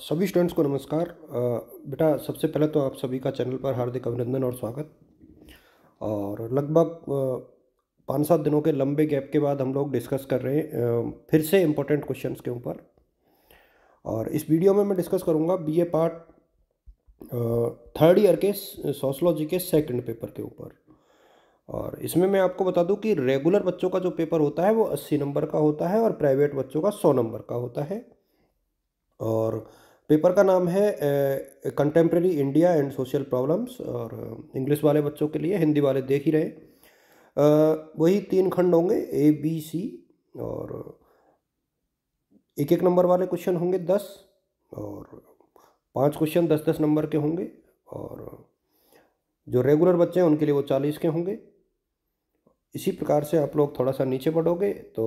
सभी स्टूडेंट्स को नमस्कार बेटा सबसे पहले तो आप सभी का चैनल पर हार्दिक अभिनंदन और स्वागत और लगभग पाँच सात दिनों के लंबे गैप के बाद हम लोग डिस्कस कर रहे हैं फिर से इम्पोर्टेंट क्वेश्चंस के ऊपर और इस वीडियो में मैं डिस्कस करूँगा बीए पार्ट थर्ड ईयर के सोशलॉजी के सेकंड पेपर के ऊपर और इसमें मैं आपको बता दूं कि रेगुलर बच्चों का जो पेपर होता है वो अस्सी नंबर का होता है और प्राइवेट बच्चों का सौ नंबर का होता है और पेपर का नाम है contemporary India and social problems और इंग्लिश वाले बच्चों के लिए हिंदी वाले देख ही रहे वही तीन खंड होंगे ए बी सी और एक एक नंबर वाले क्वेश्चन होंगे दस और पांच क्वेश्चन दस दस नंबर के होंगे और जो रेगुलर बच्चे हैं उनके लिए वो चालीस के होंगे इसी प्रकार से आप लोग थोड़ा सा नीचे पढ़ोगे तो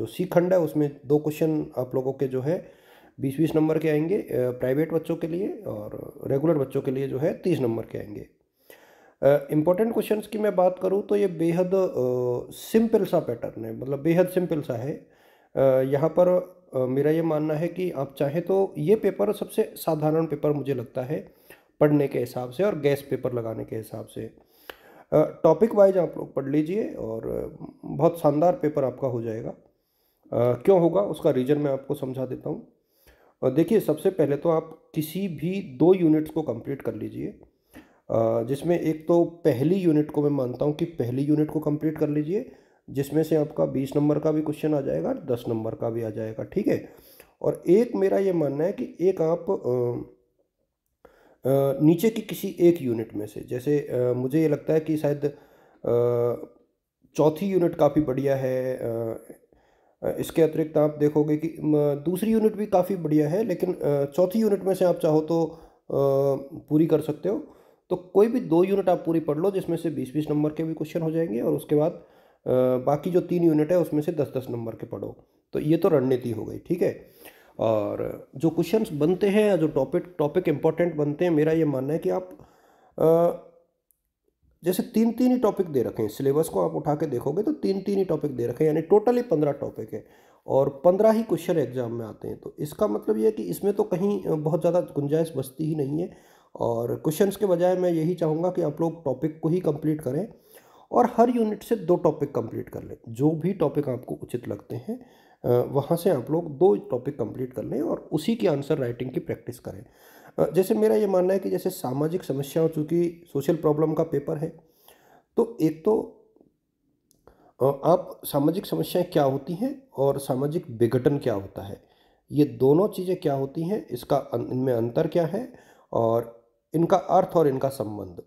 जो सी खंड है उसमें दो क्वेश्चन आप लोगों के जो है बीस बीस नंबर के आएंगे प्राइवेट बच्चों के लिए और रेगुलर बच्चों के लिए जो है तीस नंबर के आएंगे इम्पोर्टेंट क्वेश्चंस की मैं बात करूँ तो ये बेहद सिंपल सा पैटर्न है मतलब बेहद सिंपल सा है यहाँ पर मेरा ये मानना है कि आप चाहें तो ये पेपर सबसे साधारण पेपर मुझे लगता है पढ़ने के हिसाब से और गैस पेपर लगाने के हिसाब से टॉपिक वाइज आप लोग पढ़ लीजिए और बहुत शानदार पेपर आपका हो जाएगा क्यों होगा उसका रीज़न मैं आपको समझा देता हूँ और देखिए सबसे पहले तो आप किसी भी दो यूनिट्स को कंप्लीट कर लीजिए जिसमें एक तो पहली यूनिट को मैं मानता हूँ कि पहली यूनिट को कंप्लीट कर लीजिए जिसमें से आपका बीस नंबर का भी क्वेश्चन आ जाएगा दस नंबर का भी आ जाएगा ठीक है और एक मेरा ये मानना है कि एक आप नीचे की किसी एक यूनिट में से जैसे मुझे ये लगता है कि शायद चौथी यूनिट काफ़ी बढ़िया है इसके अतिरिक्त आप देखोगे कि दूसरी यूनिट भी काफ़ी बढ़िया है लेकिन चौथी यूनिट में से आप चाहो तो पूरी कर सकते हो तो कोई भी दो यूनिट आप पूरी पढ़ लो जिसमें से बीस बीस नंबर के भी क्वेश्चन हो जाएंगे और उसके बाद बाकी जो तीन यूनिट है उसमें से दस दस नंबर के पढ़ो तो ये तो रणनीति हो गई ठीक है और जो क्वेश्चंस बनते हैं या जो टॉपिक टॉपिक इम्पोर्टेंट बनते हैं मेरा ये मानना है कि आप जैसे तीन तीन ही टॉपिक दे रखे हैं सिलेबस को आप उठा के देखोगे तो तीन तीन ही टॉपिक दे रखे हैं यानी टोटली पंद्रह टॉपिक है और पंद्रह ही क्वेश्चन एग्ज़ाम में आते हैं तो इसका मतलब ये है कि इसमें तो कहीं बहुत ज़्यादा गुंजाइश बचती ही नहीं है और क्वेश्चंस के बजाय मैं यही चाहूँगा कि आप लोग टॉपिक को ही कंप्लीट करें और हर यूनिट से दो टॉपिक कंप्लीट कर लें जो भी टॉपिक आपको उचित लगते हैं वहाँ से आप लोग दो टॉपिक कंप्लीट कर लें और उसी की आंसर राइटिंग की प्रैक्टिस करें जैसे मेरा ये मानना है कि जैसे सामाजिक समस्याओं चूँकि सोशल प्रॉब्लम का पेपर है तो एक तो आप सामाजिक समस्याएं क्या होती हैं और सामाजिक विघटन क्या होता है ये दोनों चीज़ें क्या होती हैं इसका इनमें अंतर क्या है और इनका अर्थ और इनका संबंध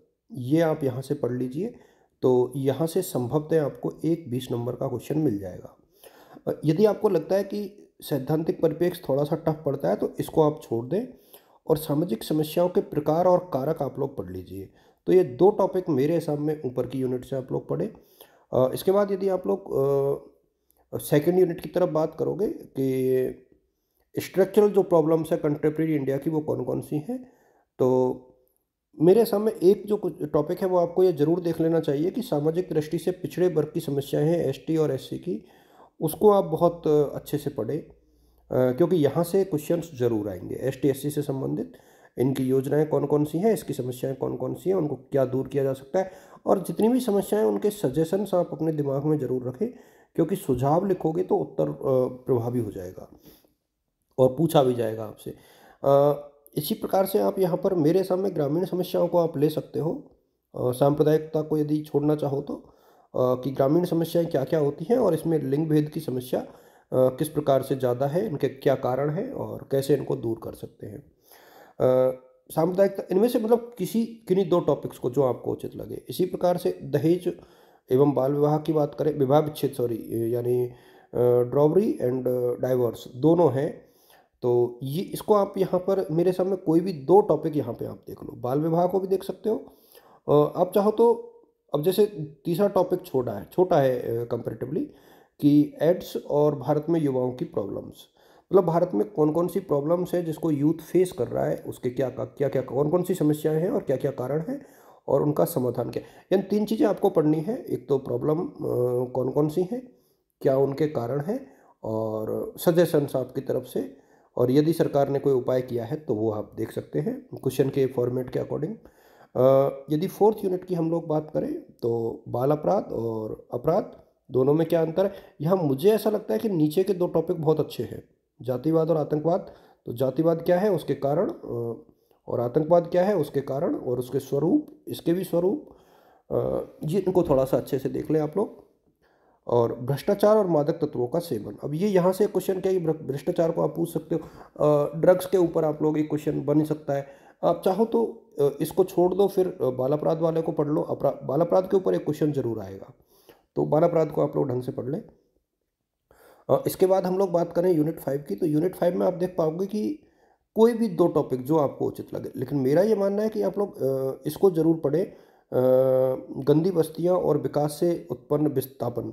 ये आप यहाँ से पढ़ लीजिए तो यहाँ से संभवतः आपको एक बीस नंबर का क्वेश्चन मिल जाएगा यदि आपको लगता है कि सैद्धांतिक परिप्रेक्ष्य थोड़ा सा टफ पड़ता है तो इसको आप छोड़ दें और सामाजिक समस्याओं के प्रकार और कारक आप लोग पढ़ लीजिए तो ये दो टॉपिक मेरे हिसाब में ऊपर की यूनिट से आप लोग पढ़े इसके बाद यदि आप लोग सेकेंड यूनिट की तरफ बात करोगे कि स्ट्रक्चरल जो प्रॉब्लम्स है कंटेम्प्रेरी इंडिया की वो कौन कौन सी हैं तो मेरे सामने एक जो कुछ टॉपिक है वो आपको ये ज़रूर देख लेना चाहिए कि सामाजिक दृष्टि से पिछड़े वर्ग की समस्याएं हैं एसटी और एससी की उसको आप बहुत अच्छे से पढ़ें क्योंकि यहाँ से क्वेश्चंस जरूर आएंगे एस टी से संबंधित इनकी योजनाएं कौन कौन सी हैं इसकी समस्याएं कौन कौन सी हैं उनको क्या दूर किया जा सकता है और जितनी भी समस्याएं उनके सजेशंस आप अपने दिमाग में ज़रूर रखें क्योंकि सुझाव लिखोगे तो उत्तर प्रभावी हो जाएगा और पूछा भी जाएगा आपसे इसी प्रकार से आप यहाँ पर मेरे सामने ग्रामीण समस्याओं को आप ले सकते हो सांप्रदायिकता को यदि छोड़ना चाहो तो कि ग्रामीण समस्याएं क्या क्या होती हैं और इसमें लिंग भेद की समस्या किस प्रकार से ज़्यादा है इनके क्या कारण हैं और कैसे इनको दूर कर सकते हैं सामुदायिकता इनमें से मतलब किसी किन्हीं दो टॉपिक्स को जो आपको उचित लगे इसी प्रकार से दहेज एवं बाल विवाह की बात करें विवाह विच्छेद सॉरी यानी ड्रॉवरी एंड डाइवर्स दोनों हैं तो ये इसको आप यहाँ पर मेरे सामने कोई भी दो टॉपिक यहाँ पे आप देख लो बाल विवाह को भी देख सकते हो आप चाहो तो अब जैसे तीसरा टॉपिक छोटा है छोटा है कंपेरेटिवली कि एड्स और भारत में युवाओं की प्रॉब्लम्स मतलब भारत में कौन कौन सी प्रॉब्लम्स है जिसको यूथ फेस कर रहा है उसके क्या क्या क्या क्या कौन कौन सी समस्याएं हैं और क्या क्या कारण हैं और उनका समाधान क्या यानी तीन चीज़ें आपको पढ़नी है एक तो प्रॉब्लम कौन कौन सी हैं क्या उनके कारण हैं और सजेशंस आपकी तरफ से और यदि सरकार ने कोई उपाय किया है तो वो आप देख सकते हैं क्वेश्चन के फॉर्मेट के अकॉर्डिंग यदि फोर्थ यूनिट की हम लोग बात करें तो बाल अपराध और अपराध दोनों में क्या अंतर है यहाँ मुझे ऐसा लगता है कि नीचे के दो टॉपिक बहुत अच्छे हैं जातिवाद और आतंकवाद तो जातिवाद क्या है उसके कारण और आतंकवाद क्या है उसके कारण और उसके स्वरूप इसके भी स्वरूप ये इनको थोड़ा सा अच्छे से देख लें आप लोग और भ्रष्टाचार और मादक तत्वों का सेवन अब ये यहाँ से क्वेश्चन क्या है भ्रष्टाचार को आप पूछ सकते हो ड्रग्स के ऊपर आप लोग एक क्वेश्चन बन सकता है आप चाहो तो इसको छोड़ दो फिर बाल अपराध वाले को पढ़ लो अपरा बाल अपराध के ऊपर एक क्वेश्चन ज़रूर आएगा तो बाल अपराध को आप लोग ढंग से पढ़ लें इसके बाद हम लोग बात करें यूनिट फाइव की तो यूनिट फाइव में आप देख पाओगे कि कोई भी दो टॉपिक जो आपको उचित लगे लेकिन मेरा ये मानना है कि आप लोग इसको ज़रूर पढ़ें गंदी बस्तियाँ और विकास से उत्पन्न विस्थापन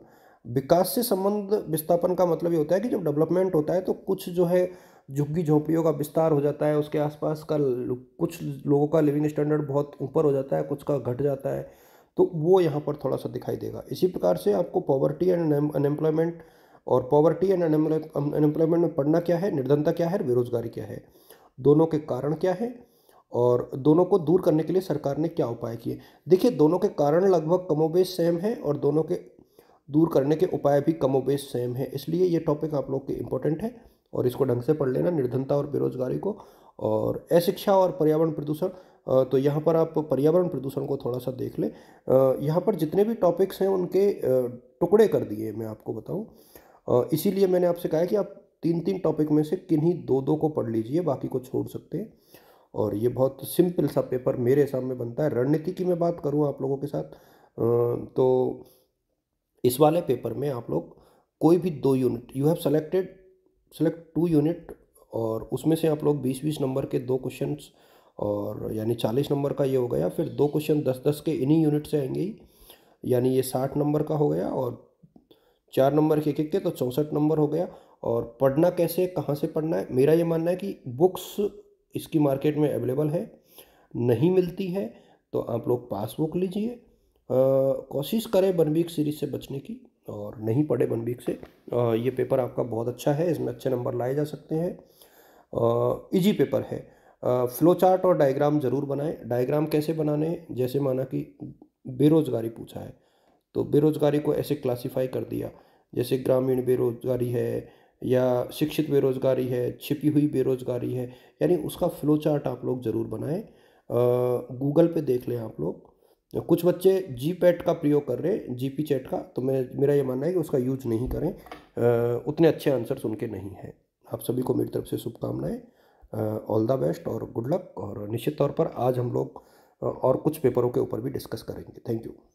विकास से संबंध विस्थापन का मतलब ये होता है कि जब डेवलपमेंट होता है तो कुछ जो है झुग्गी झोंपड़ियों का विस्तार हो जाता है उसके आसपास का कुछ लोगों का लिविंग स्टैंडर्ड बहुत ऊपर हो जाता है कुछ का घट जाता है तो वो यहाँ पर थोड़ा सा दिखाई देगा इसी प्रकार से आपको पॉवर्टी एंड अनएम्प्लॉयमेंट और पॉवर्टी एंड अनएम्प्लॉयमेंट में पढ़ना क्या है निर्धनता क्या है बेरोजगारी क्या है दोनों के कारण क्या है और दोनों को दूर करने के लिए सरकार ने क्या उपाय किए देखिए दोनों के कारण लगभग कमोबेश सेम है और दोनों के दूर करने के उपाय भी कमोबेश सेम है इसलिए ये टॉपिक आप लोग के इम्पोर्टेंट है और इसको ढंग से पढ़ लेना निर्धनता और बेरोजगारी को और अशिक्षा और पर्यावरण प्रदूषण तो यहाँ पर आप पर्यावरण प्रदूषण को थोड़ा सा देख लें यहाँ पर जितने भी टॉपिक्स हैं उनके टुकड़े कर दिए मैं आपको बताऊँ इसीलिए मैंने आपसे कहा कि आप तीन तीन टॉपिक में से किन्हीं दो दो को पढ़ लीजिए बाकी को छोड़ सकते हैं और ये बहुत सिंपल सा पेपर मेरे हिसाब में बनता है रणनीति की मैं बात करूँ आप लोगों के साथ तो इस वाले पेपर में आप लोग कोई भी दो unit you have selected select two unit और उसमें से आप लोग बीस बीस नंबर के दो क्वेश्चंस और यानी चालीस नंबर का ये हो गया फिर दो क्वेश्चन दस दस के इन्हीं यूनिट से आएंगे ही यानी ये साठ नंबर का हो गया और चार नंबर के एक एक के तो चौंसठ नंबर हो गया और पढ़ना कैसे कहाँ से पढ़ना है मेरा ये मानना है कि बुक्स इसकी मार्केट में अवेलेबल है नहीं मिलती है तो आप लोग पासबुक लीजिए कोशिश करें बनबीक सीरीज से बचने की और नहीं पढ़े बनबीक से आ, ये पेपर आपका बहुत अच्छा है इसमें अच्छे नंबर लाए जा सकते हैं इजी पेपर है फ्लो चार्ट और डायग्राम ज़रूर बनाएं डायग्राम कैसे बनाने जैसे माना कि बेरोज़गारी पूछा है तो बेरोज़गारी को ऐसे क्लासीफाई कर दिया जैसे ग्रामीण बेरोज़गारी है या शिक्षित बेरोज़गारी है छिपी हुई बेरोज़गारी है यानी उसका फ्लो चार्ट आप लोग ज़रूर बनाएं गूगल पे देख लें आप लोग कुछ बच्चे जी पैट e का प्रयोग कर रहे हैं जी पी चैट का तो मैं मेरा ये मानना है कि उसका यूज नहीं करें आ, उतने अच्छे आंसर्स उनके नहीं हैं आप सभी को मेरी तरफ से शुभकामनाएँ ऑल द बेस्ट और गुड लक और निश्चित तौर पर आज हम लोग और कुछ पेपरों के ऊपर भी डिस्कस करेंगे थैंक यू